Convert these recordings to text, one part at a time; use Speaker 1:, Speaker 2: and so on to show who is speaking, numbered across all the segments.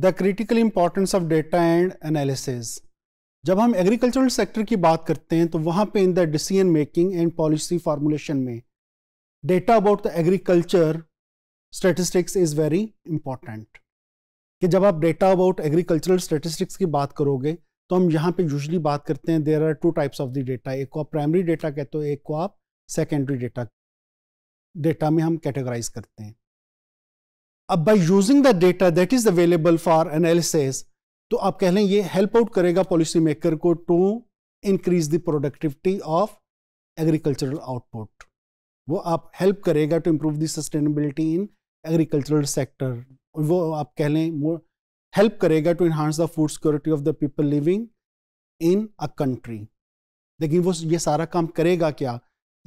Speaker 1: The critical importance of data and analysis जब हम agricultural sector की बात करते हैं तो वहाँ पे in the decision making and policy formulation में data about the agriculture statistics is very important कि जब आप डेटा अबाउट एग्रीकल्चरल स्टेटिस्टिक्स की बात करोगे तो हम यहाँ पे यूजली बात करते हैं there are two types of the data एक को आप प्राइमरी डेटा कहते हो एक को आप सेकेंडरी डेटा डेटा में हम कैटेगराइज करते हैं अब by using the data that is available for analysis तो आप कह लें ये हेल्प आउट करेगा पॉलिसी मेकर को to increase the productivity of agricultural output वो आप हेल्प करेगा to improve the sustainability in agricultural sector वो आप कह लें हेल्प करेगा to enhance the food security of the people living in a country लेकिन वो ये सारा काम करेगा क्या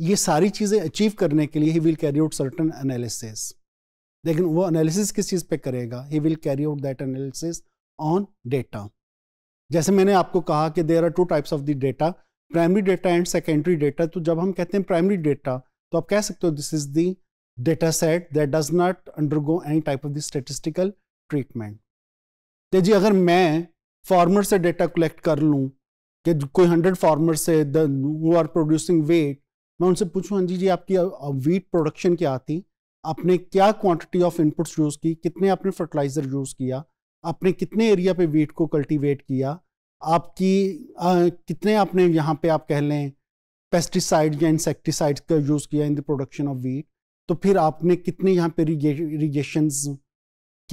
Speaker 1: ये सारी चीज़ें अचीव करने के लिए he will carry out certain analysis लेकिन वो एनालिसिस किस चीज़ पे करेगा he will carry out that analysis on data जैसे मैंने आपको कहा कि there are two types of the data primary data and secondary data तो जब हम कहते हैं प्राइमरी डेटा तो आप कह सकते हो this is the data set that does not undergo any type of the statistical treatment तो जी अगर मैं फार्मर से डेटा कलेक्ट कर लूँ कि कोई हंड्रेड फार्मर से दू आर प्रोड्यूसिंग वेट मैं उनसे पूछूँ हाँ जी जी आपकी वीट प्रोडक्शन क्या आती आपने क्या क्वांटिटी ऑफ इनपुट्स यूज़ की कितने आपने फर्टिलाइज़र यूज़ किया आपने कितने एरिया पे वीट को कल्टीवेट किया आपकी आ, कितने आपने यहाँ पे आप कह लें पेस्टिसाइड या इंसेक्टिसाइड्स का यूज़ किया in the production of wheat तो फिर आपने कितने यहाँ पे इरीगेशन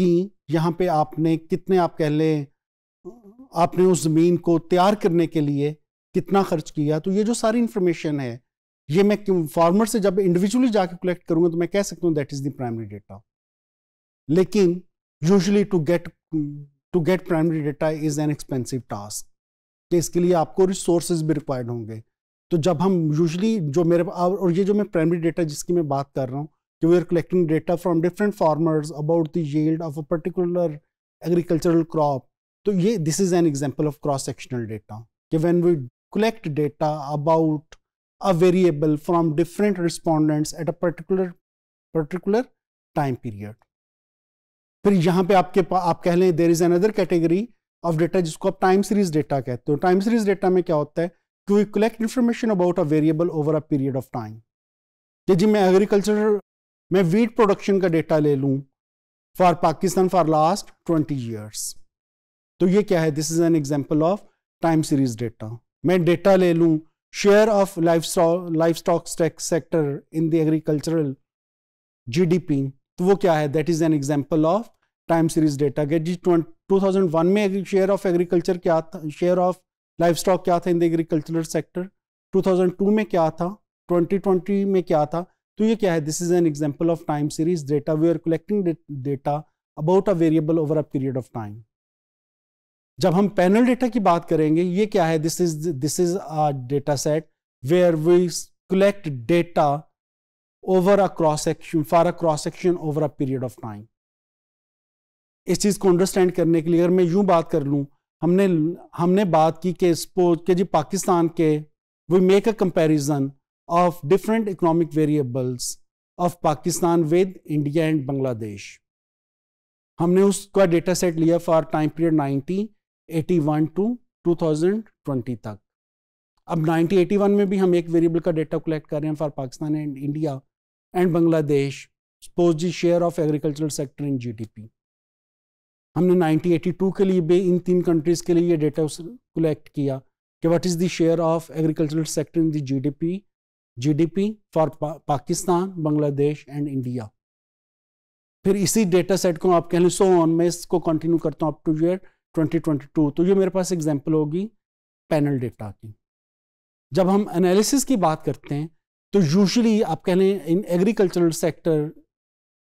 Speaker 1: की यहाँ पे आपने कितने आप कह लें आपने उस ज़मीन को तैयार करने के लिए कितना खर्च किया तो ये जो सारी इंफॉर्मेशन है ये मैं फार्मर से जब इंडिविजुअली जाके कलेक्ट करूंगा तो मैं कह सकता हूँ that is the primary data लेकिन usually to get to get primary data is an expensive task कि इसके लिए आपको रिसोर्सेज भी रिक्वायर्ड होंगे तो जब हम यूजली जो मेरे और ये जो मैं प्राइमरी डेटा जिसकी मैं बात कर रहा हूँ कि we are collecting data from different farmers about the yield of a particular agricultural crop तो ये this is an example of cross sectional data कि when we collect data about a variable from different respondents at a particular particular time period. फिर यहां पे आपके आप कह लें there is another category of data जिसको आप टाइम सीरीज डेटा कहते हो टाइम सीरीज डेटा में क्या होता है कि we collect information about a variable over a period of time जी मैं एग्रीकल्चर मैं वीट प्रोडक्शन का डेटा ले लूं for Pakistan for last twenty years तो ये क्या है this is an example of time series data मैं डेटा ले लूँ share of livestock livestock sector in the agricultural gdp तो वो क्या है that is an example of time series data के जी टू थाउजेंड वन में शेयर ऑफ एग्रीकल्चर क्या था शेयर ऑफ लाइफ स्टॉक क्या था in the agricultural sector two thousand two में क्या था ट्वेंटी ट्वेंटी में क्या था तो ये क्या है this is an example of time series data we are collecting data about a variable over a period of time जब हम पैनल डेटा की बात करेंगे ये क्या है this is this is a data set where we collect data over a cross section for a cross section over a period of time इस चीज को अंडरस्टैंड करने के लिए अगर मैं यूं बात कर लूं हमने हमने बात की कि सपोज के जी पाकिस्तान के we make a comparison of different economic variables of Pakistan with India and Bangladesh हमने उसका डेटा सेट लिया for time period ninety 81 to 2020 तक अब 1981 में भी हम एक वेरिएबल का डेटा कलेक्ट कर रहे हैं for Pakistan and India and Bangladesh suppose the share of agricultural sector in GDP हमने 1982 के लिए भी इन तीन कंट्रीज के लिए ये डेटा कलेक्ट किया कि what is the share of agricultural sector in the GDP GDP for Pakistan Bangladesh and India फिर इसी डेटा सेट को आप कह लें सो ऑन मैं इसको कंटिन्यू करता हूँ अप टू ईयर 2022 तो ये मेरे पास एग्जाम्पल होगी पैनल डेटा की जब हम एनालिसिस की बात करते हैं तो यूजुअली आप कह लें in agricultural sector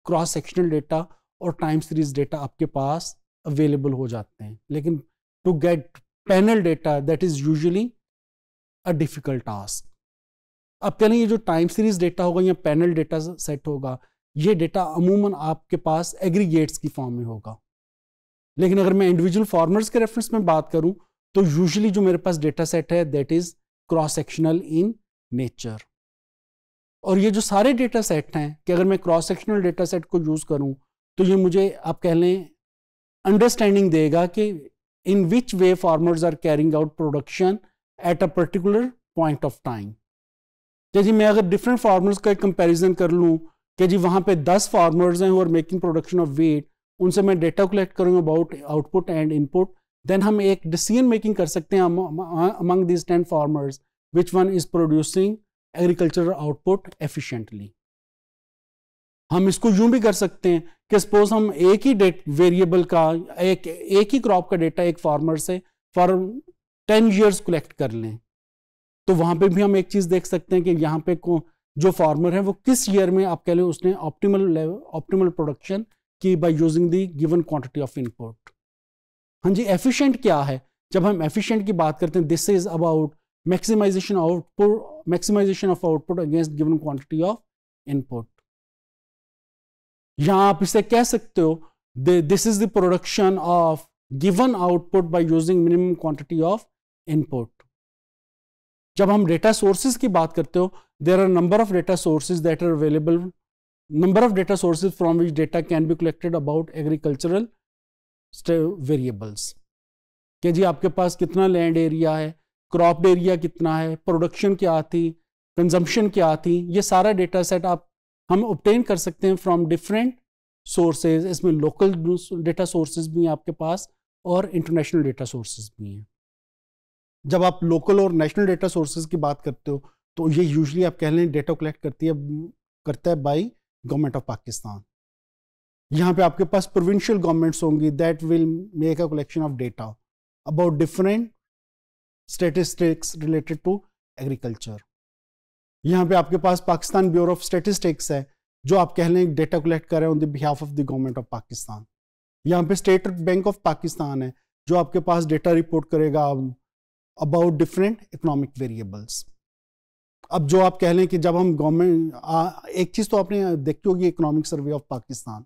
Speaker 1: cross sectional data और टाइम सीरीज डेटा आपके पास अवेलेबल हो जाते हैं लेकिन to get panel data that is usually a difficult task अब कह लें ये जो टाइम सीरीज डेटा होगा या पैनल डेटा सेट होगा ये डेटा अमूमन आपके पास एग्रीगेट्स की फॉर्म में होगा लेकिन अगर मैं इंडिविजुअल फार्मर्स के रेफरेंस में बात करूं तो यूजुअली जो मेरे पास डेटा सेट है that is cross sectional in nature और ये जो सारे डेटा सेट हैं कि अगर मैं क्रॉस सेक्शनल डेटा सेट को यूज़ करूं तो ये मुझे आप कह लें अंडरस्टैंडिंग देगा कि in which way farmers are carrying out production at a particular point of time जैसे मैं अगर डिफरेंट फार्मर्स का कंपैरिजन कर लूँ कि जी वहाँ पे दस फार्मर्स हैं और मेकिंग प्रोडक्शन ऑफ वेट उनसे मैं डेटा कलेक्ट करूँगा about output and input then हम एक डिसीजन मेकिंग कर सकते हैं among these ten farmers which one is producing agricultural output efficiently हम इसको यूं भी कर सकते हैं कि सपोज हम एक ही डेट वेरिएबल का एक एक ही क्रॉप का डेटा एक फार्मर से फॉर टेन इयर्स कलेक्ट कर लें तो वहां पे भी हम एक चीज़ देख सकते हैं कि यहाँ पे जो फार्मर है वो किस ईयर में आप कह लें उसने ऑप्टिमल ऑप्टिमल प्रोडक्शन कि by using the given quantity of input हाँ जी एफिशिएंट क्या है जब हम एफिशिएंट की बात करते हैं this is about maximization output maximization of output against given quantity of input यहां आप इसे कह सकते हो this is the production of given output by using minimum quantity of input जब हम डेटा सोर्सेज की बात करते हो there are number of data sources that are available number of data sources from which data can be collected about agricultural variables के जी आपके पास कितना लैंड एरिया है क्रॉप एरिया कितना है प्रोडक्शन क्या थी कंजम्पशन क्या थी ये सारा डेटा सेट आप हम ऑप्टेन कर सकते हैं फ्रॉम डिफरेंट सोर्सेज इसमें लोकल डेटा सोर्सेज भी हैं आपके पास और इंटरनेशनल डेटा सोर्सेज भी हैं जब आप लोकल और नेशनल डेटा सोर्सेज की बात करते हो तो ये यूजली आप कह लें डेटा कलेक्ट करती है करता है बाई गवर्नमेंट ऑफ पाकिस्तान यहाँ पे आपके पास प्रोविंशियल गवर्नमेंट्स होंगी that will make a collection of data about different statistics related to agriculture यहाँ पे आपके पास पाकिस्तान ब्यूरो ऑफ स्टेटिस्टिक्स है जो आप कह लें डेटा कलेक्ट कर रहे हैं on the behalf of the government of Pakistan यहाँ पे स्टेट बैंक ऑफ पाकिस्तान है जो आपके पास डेटा रिपोर्ट करेगा अबाउट डिफरेंट इकोनॉमिक वेरिएबल्स अब जो आप कह लें कि जब हम गवर्नमेंट एक चीज़ तो आपने देखी होगी इकोनॉमिक सर्वे ऑफ पाकिस्तान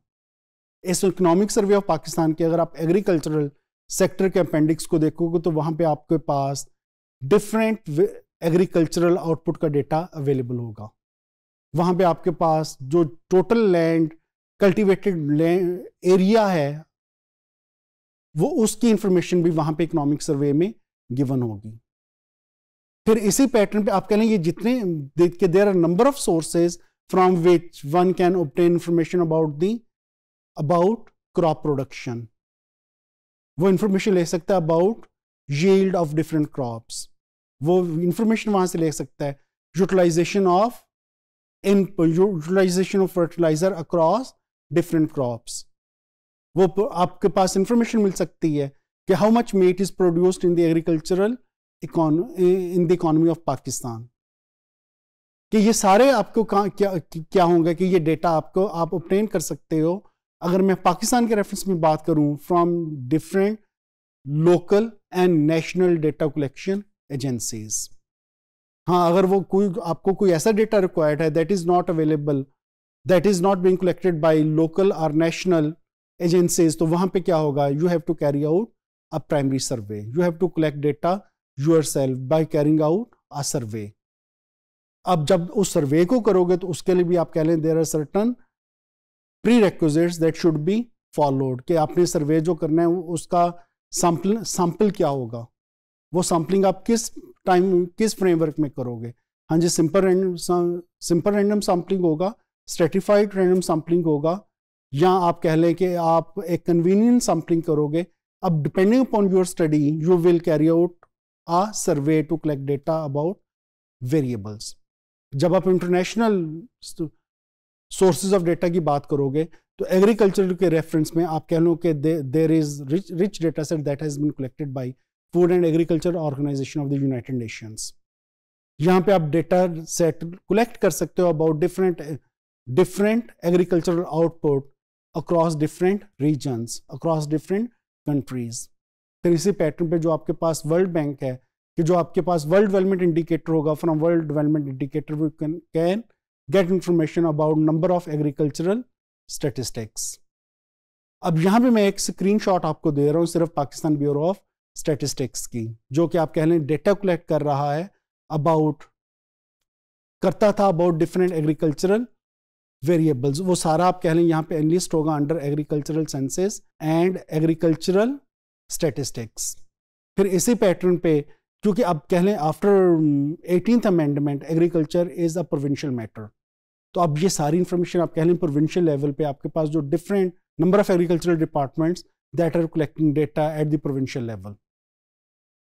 Speaker 1: इस इकोनॉमिक सर्वे ऑफ पाकिस्तान के अगर आप एग्रीकल्चरल सेक्टर के अपेंडिक्स को देखोगे तो वहाँ पे आपके पास डिफरेंट एग्रीकल्चरल आउटपुट का डेटा अवेलेबल होगा वहाँ पे आपके पास जो total land cultivated land area है वो उसकी इंफॉर्मेशन भी वहाँ पे इकोनॉमिक सर्वे में गिवन होगी फिर इसी पैटर्न पे आप कह लें ये जितने के there are number of sources from which one can obtain information about the about crop production वो इंफॉर्मेशन ले सकता है about yield of different crops वो इंफॉर्मेशन वहां से ले सकता है utilization of in utilization of fertilizer across different crops वो आपके पास इंफॉर्मेशन मिल सकती है कि how much meat is produced in the agricultural in the economy of Pakistan कि ये सारे आपको क्या क्या होंगे कि ये डेटा आपको आप ऑप्टेन कर सकते हो अगर मैं पाकिस्तान के रेफरेंस में बात करूं from different local and national data collection agencies हाँ अगर वो कोई आपको कोई ऐसा डेटा रिक्वायर्ड है that is not available that is not being collected by local और नेशनल एजेंसीज तो वहां पे क्या होगा you have to carry out a primary survey you have to collect data self by carrying out a survey अब जब उस सर्वे को करोगे तो उसके लिए भी आप कह लें there are certain prerequisites that should be followed कि आपने सर्वे जो करना है उसका सैंपल सैंपल क्या होगा वो सैंपलिंग आप किस टाइम किस फ्रेमवर्क में करोगे हाँ जी simple random simple random sampling होगा स्ट्रेटिफाइड रैंडम सैंपलिंग होगा या आप कह लें कि आप एक कन्वीनियंट सैंपलिंग करोगे अब depending upon your study you will carry out a survey to collect data about variables जब आप इंटरनेशनल सोर्सेज ऑफ डेटा की बात करोगे तो एग्रीकल्चर के रेफरेंस में आप कह लो कि there is rich rich data set that has been collected by food and agriculture organization of the United Nations यहाँ पे आप डेटा सेट कलेक्ट कर सकते हो about different different agricultural output across different regions across different countries फिर इसी pattern पे जो आपके पास वर्ल्ड बैंक है कि जो आपके पास वर्ल्ड डेवलपमेंट इंडिकेटर होगा from World Development Indicator we can can get information about number of agricultural statistics अब यहां पे मैं एक स्क्रीन आपको दे रहा हूँ सिर्फ पाकिस्तान ब्यूरो ऑफ स्टेटिस्टिक्स की जो कि आप कह लें डेटा कलेक्ट कर रहा है अबाउट करता था अबाउट डिफरेंट एग्रीकल्चरल वेरिएबल्स वो सारा आप कह लें यहाँ पे एनलिस्ट होगा under agricultural censuses and agricultural statistics फिर इसी पैटर्न पे क्योंकि अब कह लें after eighteen amendment agriculture is a provincial matter तो अब ये सारी इंफॉर्मेशन आप कह लें प्रोविंशियल लेवल पे आपके पास जो different number of agricultural departments that are collecting data at the provincial level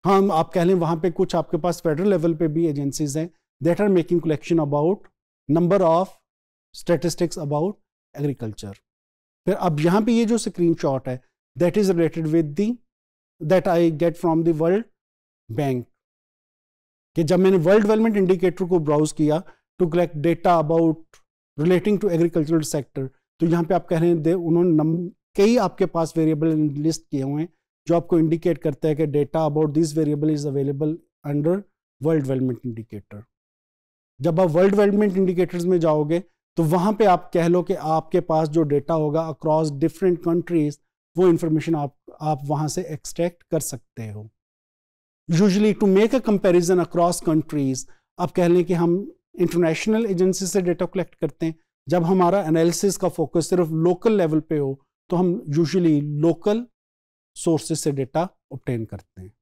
Speaker 1: हाँ आप कह लें वहाँ पे कुछ आपके पास फेडरल लेवल पे भी एजेंसीज हैं that are making collection about number of statistics about agriculture फिर अब यहाँ पे ये जो स्क्रीन है that is related with the that I get from the World Bank कि जब मैंने वर्ल्ड डेवलपमेंट इंडिकेटर को ब्राउज किया to collect data about relating to agricultural sector तो यहाँ पे आप कह रहे हैं उन्होंने कई आपके पास वेरिएबल लिस्ट किए हुए हैं जो आपको इंडिकेट करता है कि data about this variable is available under World Development Indicator जब आप वर्ल्ड डेवलपमेंट इंडिकेटर्स में जाओगे तो वहाँ पे आप कह लो कि आपके पास जो डेटा होगा अक्रॉस डिफरेंट कंट्रीज वो इन्फॉर्मेशन आप आप वहां से एक्सट्रैक्ट कर सकते हो usually to make a comparison across countries आप कह लें कि हम इंटरनेशनल एजेंसी से डेटा कलेक्ट करते हैं जब हमारा एनालिसिस का फोकस सिर्फ लोकल लेवल पे हो तो हम यूजली लोकल सोर्सेज से डेटा ऑप्टेन करते हैं